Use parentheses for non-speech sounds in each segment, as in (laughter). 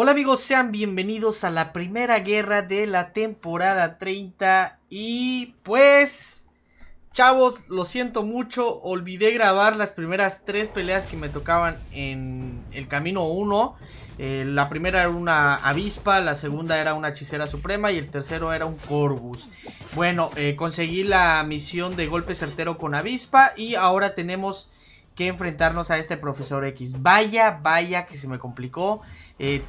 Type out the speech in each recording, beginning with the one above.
Hola amigos, sean bienvenidos a la primera guerra de la temporada 30 y pues chavos, lo siento mucho, olvidé grabar las primeras tres peleas que me tocaban en el camino 1. Eh, la primera era una avispa, la segunda era una hechicera suprema y el tercero era un corvus. Bueno, eh, conseguí la misión de golpe certero con avispa y ahora tenemos que enfrentarnos a este profesor X. Vaya, vaya que se me complicó. Eh,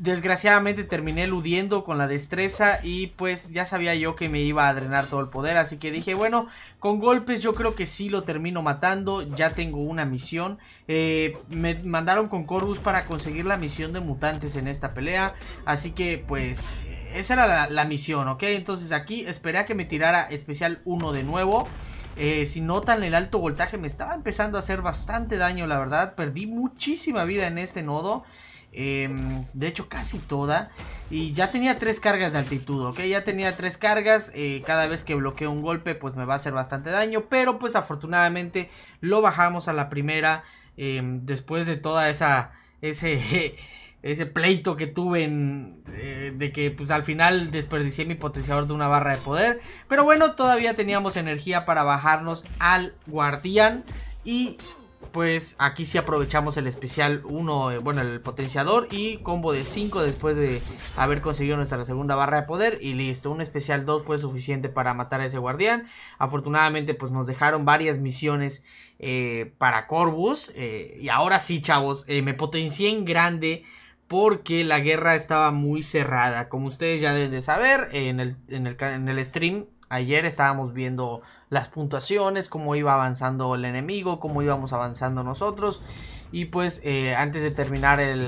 desgraciadamente terminé eludiendo con la destreza y pues ya sabía yo que me iba a drenar todo el poder, así que dije, bueno, con golpes yo creo que sí lo termino matando, ya tengo una misión, eh, me mandaron con Corvus para conseguir la misión de mutantes en esta pelea, así que pues esa era la, misión, ¿ok? Entonces aquí esperé a que me tirara especial 1 de nuevo. Eh, si notan el alto voltaje me estaba empezando a hacer bastante daño, la verdad. Perdí muchísima vida en este nodo. Em, de hecho, casi toda. Y ya tenía tres cargas de altitud, ¿ok? Ya tenía tres cargas. Eh, cada vez que bloqueo un golpe, pues me va a hacer bastante daño. Pero pues afortunadamente lo bajamos a la primera. Em, después de toda esa... Ese, (laughs) ese pleito que tuve en, eh, de que pues al final desperdicié mi potenciador de una barra de poder. Pero bueno, todavía teníamos energía para bajarnos al guardián. Y pues aquí sí aprovechamos el especial 1, eh, bueno, el potenciador y combo de 5 después de haber conseguido nuestra segunda barra de poder y listo, un especial 2 fue suficiente para matar a ese guardián. Afortunadamente pues nos dejaron varias misiones eh, para Corvus eh, y ahora sí chavos, me potencié en grande porque la guerra estaba muy cerrada. Como ustedes ya deben de saber, en el, en el, en el stream Ayer estábamos viendo las puntuaciones, cómo iba avanzando el enemigo, cómo íbamos avanzando nosotros. Y pues eh, antes de terminar el,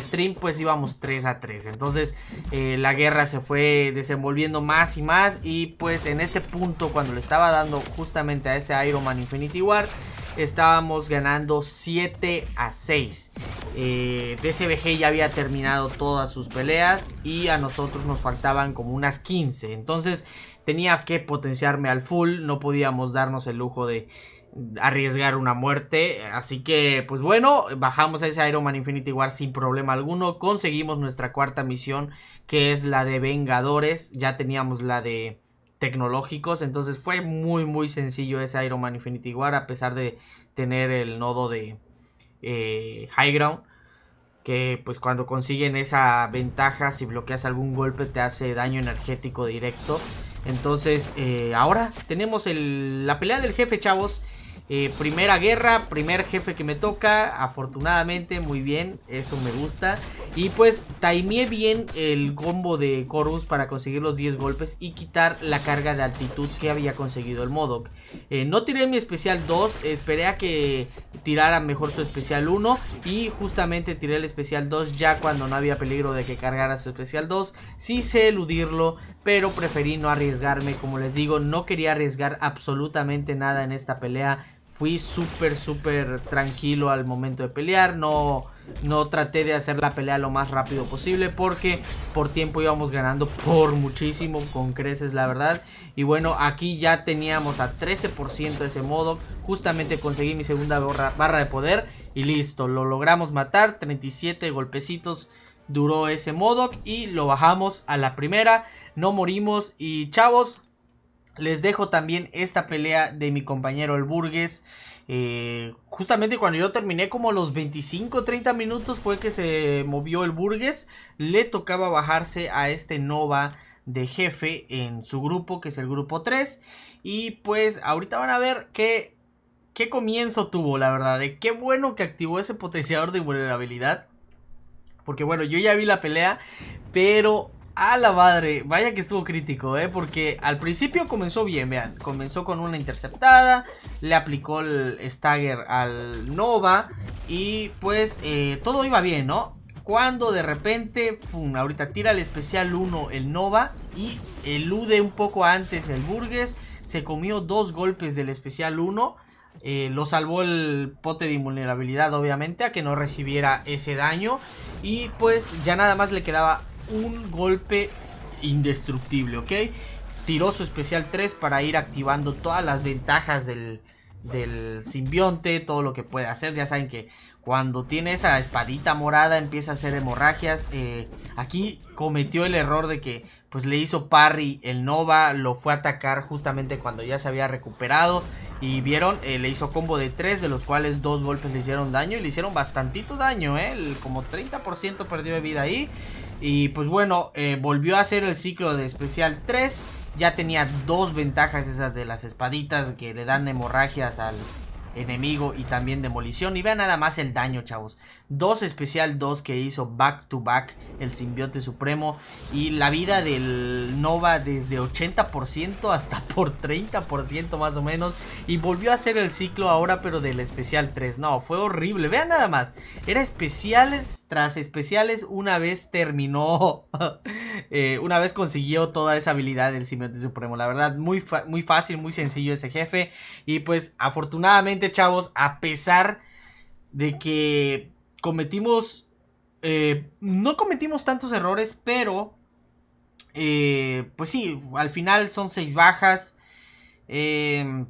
stream, pues íbamos 3 a 3. Entonces eh, la guerra se fue desenvolviendo más y más. Y pues en este punto, cuando le estaba dando justamente a este Iron Man Infinity War, estábamos ganando 7 a 6. Eh, DCBG ya había terminado todas sus peleas y a nosotros nos faltaban como unas 15. Entonces tenía que potenciarme al full, no podíamos darnos el lujo de arriesgar una muerte. Así que, pues bueno, bajamos a ese Iron Man Infinity War sin problema alguno. Conseguimos nuestra cuarta misión, que es la de Vengadores. Ya teníamos la de tecnológicos, entonces fue muy muy sencillo ese Iron Man Infinity War a pesar de tener el nodo de, eh, high ground. Que pues cuando consiguen esa ventaja, si bloqueas algún golpe te hace daño energético directo. Entonces eh, ahora tenemos la pelea del jefe, chavos. Eh, primera guerra, primer jefe que me toca. Afortunadamente, muy bien, eso me gusta. Y pues timeé bien el combo de Corvus para conseguir los 10 golpes y quitar la carga de altitud que había conseguido el Modok. Eh, no tiré mi especial 2, esperé a que tirara mejor su especial 1 y justamente tiré el especial 2 ya cuando no había peligro de que cargara su especial 2. Sí sé eludirlo, pero preferí no arriesgarme, como les digo, no quería arriesgar absolutamente nada en esta pelea fui súper, súper tranquilo al momento de pelear. No, no traté de hacer la pelea lo más rápido posible porque por tiempo íbamos ganando por muchísimo, con creces la verdad. Y bueno, aquí ya teníamos a 13% de ese modo. Justamente conseguí mi segunda barra, de poder y listo, lo logramos matar. 37 golpecitos duró ese modo y lo bajamos a la primera. No morimos y chavos, les dejo también esta pelea de mi compañero el Burgues. Eh, justamente cuando yo terminé como los 25, 30 minutos fue que se movió el Burgues. Le tocaba bajarse a este Nova de jefe en su grupo, que es el grupo 3. Y pues ahorita van a ver qué, qué comienzo tuvo, la verdad. De qué bueno que activó ese potenciador de vulnerabilidad. Porque bueno, yo ya vi la pelea, pero a la madre, vaya que estuvo crítico, ¿eh? Porque al principio comenzó bien, vean. Comenzó con una interceptada, le aplicó el stagger al Nova y pues eh, todo iba bien, ¿no? Cuando de repente, pum, ahorita tira el especial 1 el Nova y elude un poco antes el Burgues Se comió dos golpes del especial 1. Eh, lo salvó el pote de invulnerabilidad, obviamente, a que no recibiera ese daño. Y pues ya nada más le quedaba un golpe indestructible, ¿ok? Tiró su especial 3 para ir activando todas las ventajas del, del simbionte, todo lo que puede hacer. Ya saben que cuando tiene esa espadita morada empieza a hacer hemorragias. Eh, aquí cometió el error de que pues le hizo parry el Nova, lo fue a atacar justamente cuando ya se había recuperado. Y vieron, eh, le hizo combo de 3, de los cuales dos golpes le hicieron daño y le hicieron bastantito daño, eh, como 30% perdió de vida ahí. Y pues bueno, eh, volvió a hacer el ciclo de especial 3. Ya tenía dos ventajas esas de las espaditas que le dan hemorragias al, enemigo y también demolición. Y vean nada más el daño, chavos. Dos especial dos que hizo back to back el simbiote supremo. Y la vida del Nova desde 80% hasta (laughs) por 30% más o menos. Y volvió a hacer el ciclo ahora, pero del especial 3. No, fue horrible. Vean nada más. Era especiales tras especiales una vez terminó. (laughs) Eh, una vez consiguió toda esa habilidad del simbiote supremo. La verdad, muy, muy fácil, muy sencillo ese jefe. Y pues afortunadamente chavos, a pesar de que cometimos... Eh, no cometimos tantos errores, pero... Eh, pues sí, al final son seis bajas. Em,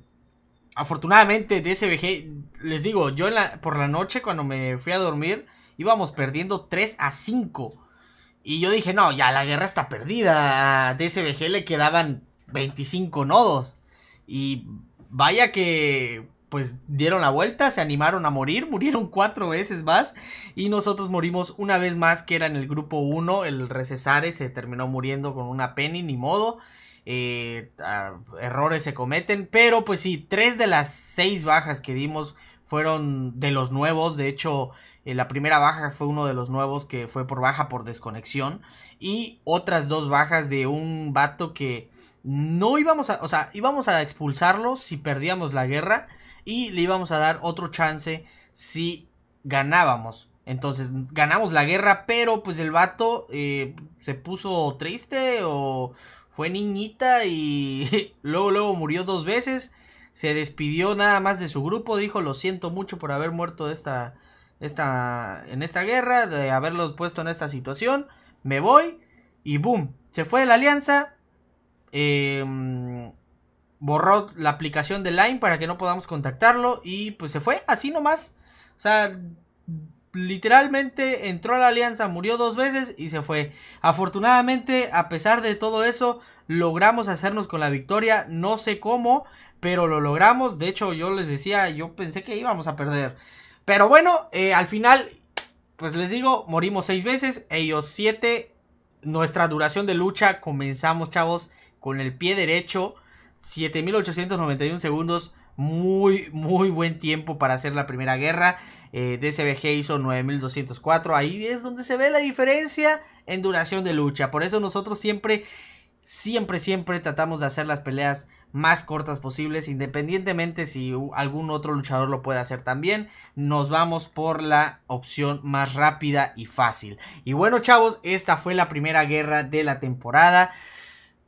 afortunadamente DSBG les digo, yo en la, por la noche cuando me fui a dormir íbamos perdiendo 3 a 5. Y yo dije, no, ya la guerra está perdida. A DSBG le quedaban 25 nodos. Y vaya que pues dieron la vuelta, se animaron a morir, murieron cuatro veces más y nosotros morimos una vez más que era en el grupo 1, el Recesare se terminó muriendo con una penny, ni modo, eh, errores se cometen, pero pues sí, tres de las seis bajas que dimos fueron de los nuevos, de hecho eh, la primera baja fue uno de los nuevos que fue por baja por desconexión y otras dos bajas de un vato que no íbamos a, o sea, íbamos a expulsarlo si perdíamos la guerra y le íbamos a dar otro chance si ganábamos. Entonces ganamos la guerra, pero pues el vato eh, se puso triste o fue niñita y (laughs) luego luego murió dos veces. Se despidió nada más de su grupo, dijo lo siento mucho por haber muerto esta, esta, en esta guerra, de haberlos puesto en esta situación. Me voy y boom, se fue de la alianza, Em, borró la aplicación de Line para que no podamos contactarlo y pues se fue así nomás. O sea, literalmente entró a la alianza, murió dos veces y se fue. Afortunadamente, a pesar de todo eso, logramos hacernos con la victoria. No sé cómo, pero lo logramos. De hecho, yo les decía, yo pensé que íbamos a perder. Pero bueno, eh, al final, pues les digo, morimos seis veces, ellos siete. Nuestra duración de lucha comenzamos, chavos con el pie derecho. 7.891 segundos. Muy, muy buen tiempo para hacer la primera guerra. Eh, DCBG hizo 9.204. Ahí es donde se ve la diferencia en duración de lucha. Por eso nosotros siempre, siempre, siempre tratamos de hacer las peleas más cortas posibles. Independientemente si algún otro luchador lo puede hacer también. Nos vamos por la opción más rápida y fácil. Y bueno chavos, esta fue la primera guerra de la temporada.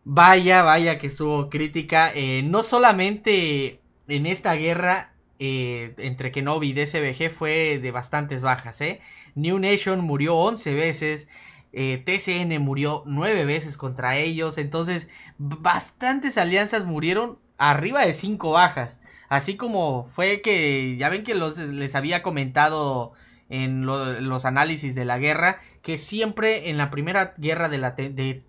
Vaya, vaya que estuvo crítica. Eh, no solamente en esta guerra eh, entre Kenobi y DSBG fue de bastantes bajas. ¿eh? New Nation murió 11 veces. Eh, TCN murió 9 veces contra ellos. Entonces, bastantes alianzas murieron arriba de 5 bajas. Así como fue que, ya ven que los, les había comentado en los análisis de la guerra, que siempre en la primera guerra de la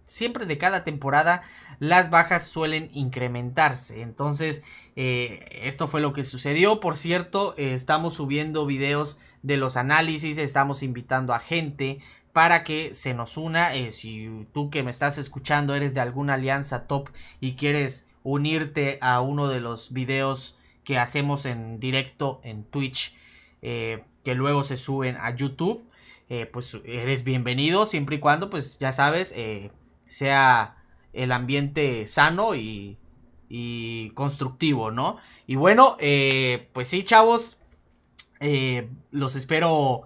siempre de cada temporada las bajas suelen incrementarse. Entonces, eh, esto fue lo que sucedió. Por cierto, eh, estamos subiendo videos de los análisis, estamos invitando a gente para que se nos una. Eh, si tú que me estás escuchando eres de alguna alianza top y quieres unirte a uno de los videos que hacemos en directo en Twitch eh, que luego se suben a YouTube, eh, pues eres bienvenido siempre y cuando, pues ya sabes, eh, sea el ambiente sano y, constructivo, ¿no? Y bueno, pues sí, chavos, los espero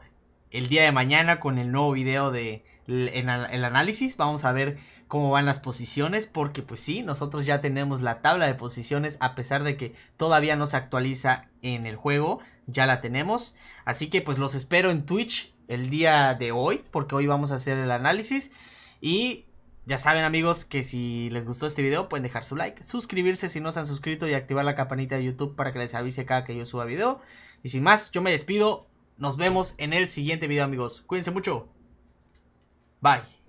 el día de mañana con el nuevo video de el análisis. Vamos a ver cómo van las posiciones, porque pues sí, nosotros ya tenemos la tabla de posiciones a pesar de que todavía no se actualiza en el juego, ya la tenemos. Así que pues los espero en Twitch el día de hoy, porque hoy vamos a hacer el análisis y ya saben amigos que si les gustó este video pueden dejar su like, suscribirse si no se han suscrito y activar la campanita de YouTube para que les avise cada que yo suba video. Y sin más, yo me despido. Nos vemos en el siguiente video amigos. Cuídense mucho. Bye.